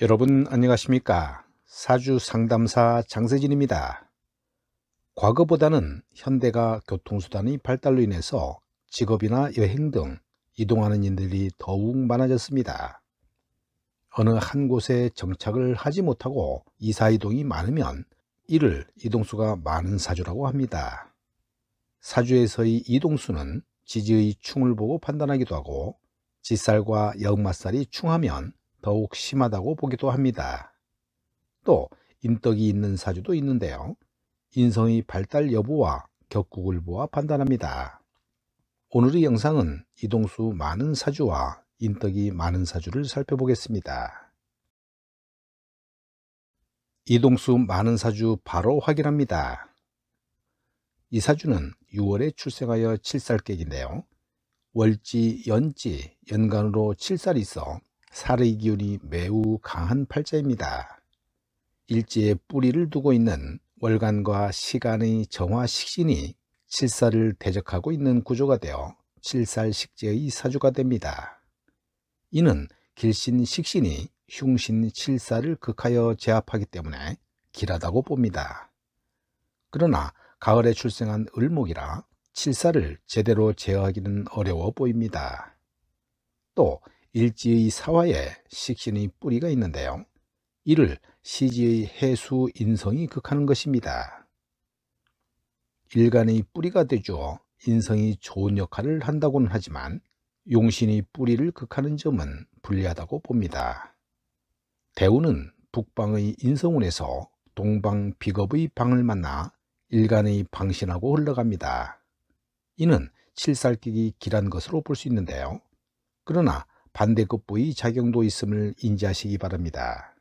여러분 안녕하십니까? 사주 상담사 장세진입니다. 과거보다는 현대가 교통수단의 발달로 인해서 직업이나 여행 등 이동하는 인들이 더욱 많아졌습니다. 어느 한 곳에 정착을 하지 못하고 이사이동이 많으면 이를 이동수가 많은 사주라고 합니다. 사주에서의 이동수는 지지의 충을 보고 판단하기도 하고 지살과 역마살이 충하면 더욱 심하다고 보기도 합니다. 또 인덕이 있는 사주도 있는데요. 인성의 발달 여부와 격국을 보아 판단합니다. 오늘의 영상은 이동수 많은 사주와 인덕이 많은 사주를 살펴보겠습니다. 이동수 많은 사주 바로 확인합니다. 이 사주는 6월에 출생하여 7살객인데요. 월지, 연지, 연간으로 7살 있어 살의 기운이 매우 강한 팔자입니다. 일지에 뿌리를 두고 있는 월간과 시간의 정화식신이 칠살을 대적하고 있는 구조가 되어 칠살식재의 사주가 됩니다. 이는 길신식신이 흉신 칠살을 극하여 제압하기 때문에 길하다고 봅니다. 그러나 가을에 출생한 을목이라 칠살을 제대로 제어하기는 어려워 보입니다. 또 일지의 사화에 식신의 뿌리가 있는데요. 이를 시지의 해수 인성이 극하는 것입니다. 일간의 뿌리가 되죠. 인성이 좋은 역할을 한다고는 하지만 용신이 뿌리를 극하는 점은 불리하다고 봅니다. 대우는 북방의 인성운에서 동방 비겁의 방을 만나 일간의 방신하고 흘러갑니다. 이는 칠살길이 길한 것으로 볼 수 있는데요. 그러나 반대급부의 작용도 있음을 인지하시기 바랍니다.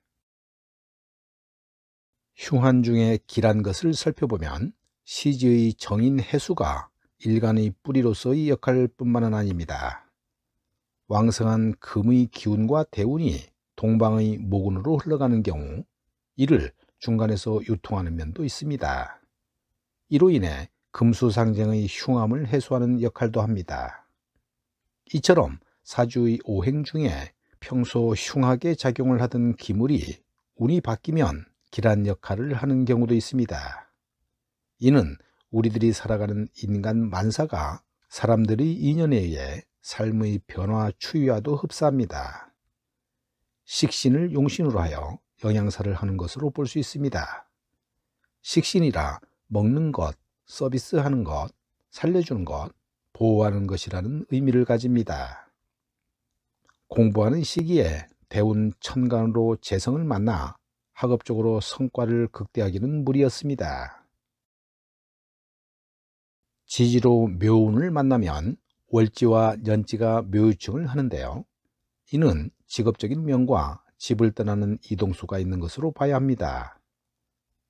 흉한 중에 기란 것을 살펴보면 시지의 정인 해수가 일간의 뿌리로서의 역할 뿐만은 아닙니다. 왕성한 금의 기운과 대운이 동방의 모근으로 흘러가는 경우 이를 중간에서 유통하는 면도 있습니다. 이로 인해 금수상쟁의 흉함을 해소하는 역할도 합니다. 이처럼 사주의 오행 중에 평소 흉하게 작용을 하던 기물이 운이 바뀌면 기란 역할을 하는 경우도 있습니다. 이는 우리들이 살아가는 인간 만사가 사람들의 인연에 의해 삶의 변화 추위와도 흡사합니다. 식신을 용신으로 하여 영양사를 하는 것으로 볼 수 있습니다. 식신이라 먹는 것, 서비스하는 것, 살려주는 것, 보호하는 것이라는 의미를 가집니다. 공부하는 시기에 대운 천간으로 재성을 만나 학업적으로 성과를 극대하기는 무리였습니다. 지지로 묘운을 만나면 월지와 연지가 묘유증을 하는데요. 이는 직업적인 명과 집을 떠나는 이동수가 있는 것으로 봐야 합니다.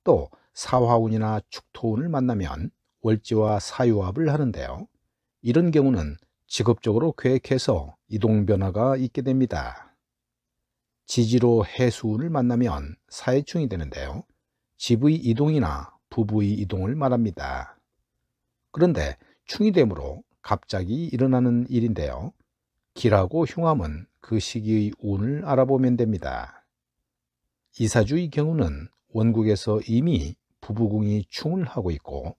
또 사화운이나 축토운을 만나면 월지와 사유합을 하는데요. 이런 경우는 직업적으로 계획해서 이동 변화가 있게 됩니다. 지지로 해수운을 만나면 사해충이 되는데요. 집의 이동이나 부부의 이동을 말합니다. 그런데 충이 되므로 갑자기 일어나는 일인데요. 기라고 흉함은 그 시기의 운을 알아보면 됩니다. 이사주의 경우는 원국에서 이미 부부궁이 충을 하고 있고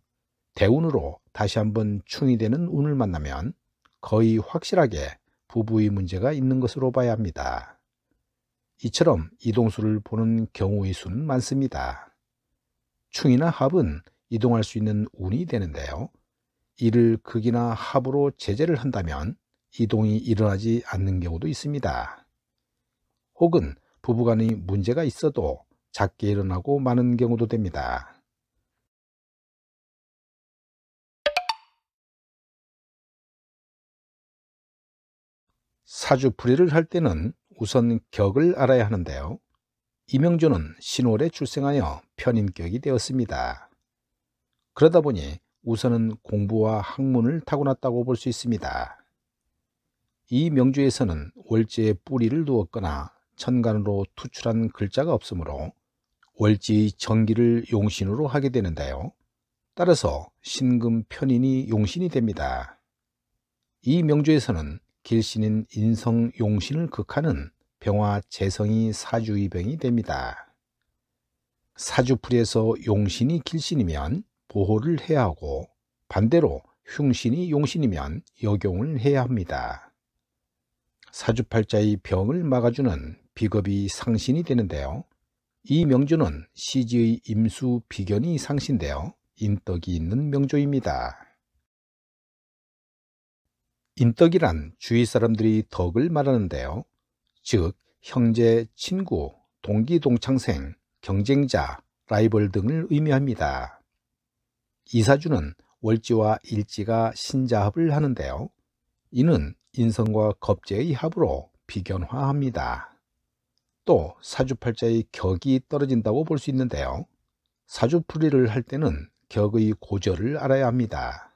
대운으로 다시 한번 충이 되는 운을 만나면 거의 확실하게 부부의 문제가 있는 것으로 봐야 합니다. 이처럼 이동수를 보는 경우의 수는 많습니다. 충이나 합은 이동할 수 있는 운이 되는데요. 이를 극이나 합으로 제재를 한다면 이동이 일어나지 않는 경우도 있습니다. 혹은 부부간의 문제가 있어도 작게 일어나고 많은 경우도 됩니다. 사주풀이를 할 때는 우선 격을 알아야 하는데요. 이명조는 신월에 출생하여 편인격이 되었습니다. 그러다 보니 우선은 공부와 학문을 타고났다고 볼 수 있습니다. 이 명주에서는 월지에 뿌리를 두었거나 천간으로 투출한 글자가 없으므로 월지의 정기를 용신으로 하게 되는데요. 따라서 신금 편인이 용신이 됩니다. 이 명주에서는 길신인 인성용신을 극하는 병화 재성이 사주위병이 됩니다. 사주풀에서 용신이 길신이면 보호를 해야 하고 반대로 흉신이 용신이면 역용을 해야 합니다. 사주팔자의 병을 막아주는 비겁이 상신이 되는데요. 이 명조는 시지의 임수 비견이 상신되어 인덕이 있는 명조입니다. 인덕이란 주위 사람들이 덕을 말하는데요. 즉, 형제, 친구, 동기, 동창생, 경쟁자, 라이벌 등을 의미합니다. 이사주는 월지와 일지가 신자합을 하는데요. 이는 인성과 겁재의 합으로 비견화합니다. 또 사주팔자의 격이 떨어진다고 볼 수 있는데요. 사주풀이를 할 때는 격의 고절을 알아야 합니다.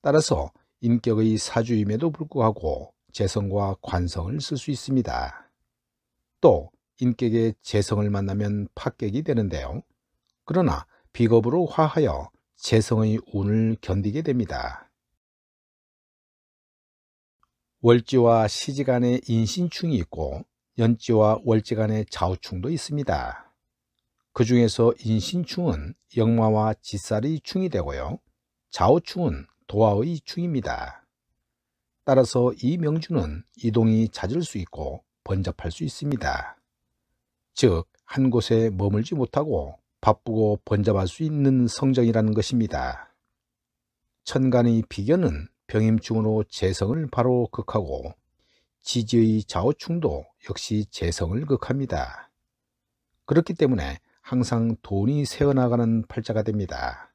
따라서 인격의 사주임에도 불구하고 재성과 관성을 쓸 수 있습니다. 또 인격의 재성을 만나면 파격이 되는데요. 그러나 비겁으로 화하여 재성의 운을 견디게 됩니다. 월지와 시지간의 인신충이 있고 연지와 월지간의 좌우충도 있습니다. 그 중에서 인신충은 영마와 지살이 충이 되고요. 좌우충은 도화의 충입니다. 따라서 이 명주는 이동이 잦을 수 있고 번잡할 수 있습니다. 즉, 한 곳에 머물지 못하고 바쁘고 번잡할 수 있는 성장이라는 것입니다. 천간의 비견은 병임충으로 재성을 바로 극하고 지지의 좌우충도 역시 재성을 극합니다. 그렇기 때문에 항상 돈이 새어나가는 팔자가 됩니다.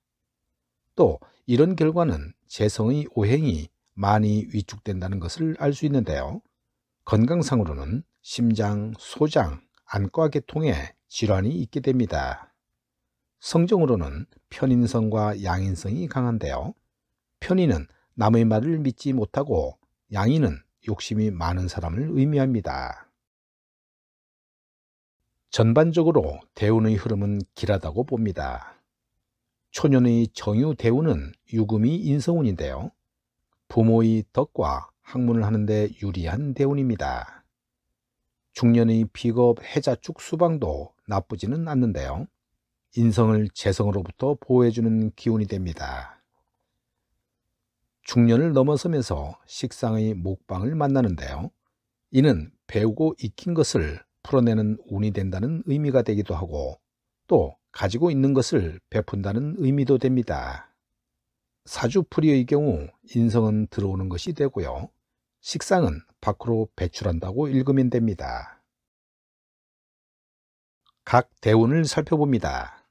또 이런 결과는 재성의 오행이 많이 위축된다는 것을 알 수 있는데요. 건강상으로는 심장, 소장, 안과계통에 질환이 있게 됩니다. 성정으로는 편인성과 양인성이 강한데요. 편인은 남의 말을 믿지 못하고 양인은 욕심이 많은 사람을 의미합니다. 전반적으로 대운의 흐름은 길하다고 봅니다. 초년의 정유대운은 유금이 인성운인데요. 부모의 덕과 학문을 하는데 유리한 대운입니다. 중년의 비겁 해자축 수방도 나쁘지는 않는데요. 인성을 재성으로부터 보호해주는 기운이 됩니다. 중년을 넘어서면서 식상의 목방을 만나는데요. 이는 배우고 익힌 것을 풀어내는 운이 된다는 의미가 되기도 하고 또 가지고 있는 것을 베푼다는 의미도 됩니다. 사주풀이의 경우 인성은 들어오는 것이 되고요. 식상은 밖으로 배출한다고 읽으면 됩니다. 각 대운을 살펴봅니다.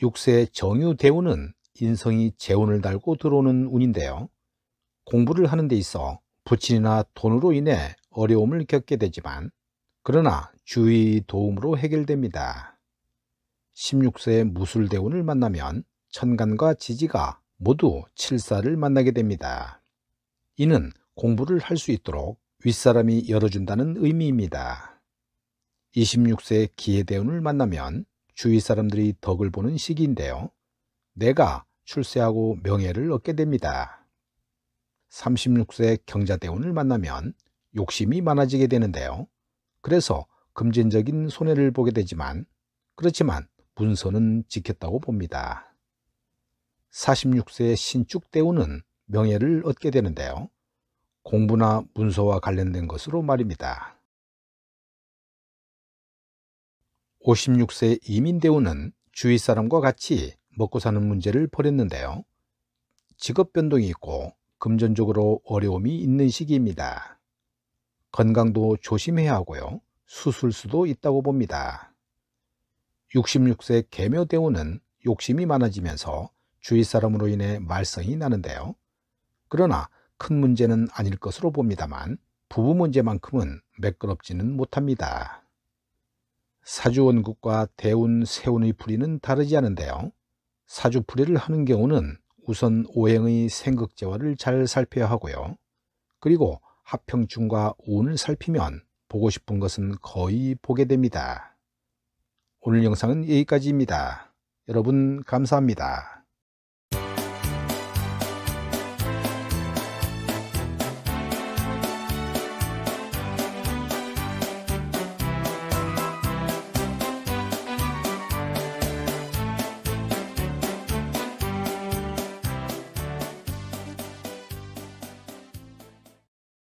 6세 정유 대운은 인성이 재운을 달고 들어오는 운인데요. 공부를 하는 데 있어 부친이나 돈으로 인해 어려움을 겪게 되지만 그러나 주의 도움으로 해결됩니다. 16세의 무술대운을 만나면 천간과 지지가 모두 칠사를 만나게 됩니다. 이는 공부를 할 수 있도록 윗사람이 열어준다는 의미입니다. 26세의 기해대운을 만나면 주위 사람들이 덕을 보는 시기인데요. 내가 출세하고 명예를 얻게 됩니다. 36세 경자대운을 만나면 욕심이 많아지게 되는데요. 그래서 금전적인 손해를 보게 되지만 그렇지만 문서는 지켰다고 봅니다. 46세 신축대우는 명예를 얻게 되는데요. 공부나 문서와 관련된 것으로 말입니다. 56세 이민대우는 주위 사람과 같이 먹고 사는 문제를 벌였는데요. 직업 변동이 있고 금전적으로 어려움이 있는 시기입니다. 건강도 조심해야 하고요. 수술수도 있다고 봅니다. 66세 개묘대우는 욕심이 많아지면서 주위 사람으로 인해 말썽이 나는데요. 그러나 큰 문제는 아닐 것으로 봅니다만 부부 문제만큼은 매끄럽지는 못합니다. 사주원국과 대운, 세운의 불이는 다르지 않은데요. 사주풀이를 하는 경우는 우선 오행의 생극재화를 잘 살펴야 하고요. 그리고 합평충과 운을 살피면 보고 싶은 것은 거의 보게 됩니다. 오늘 영상은 여기까지입니다. 여러분 감사합니다.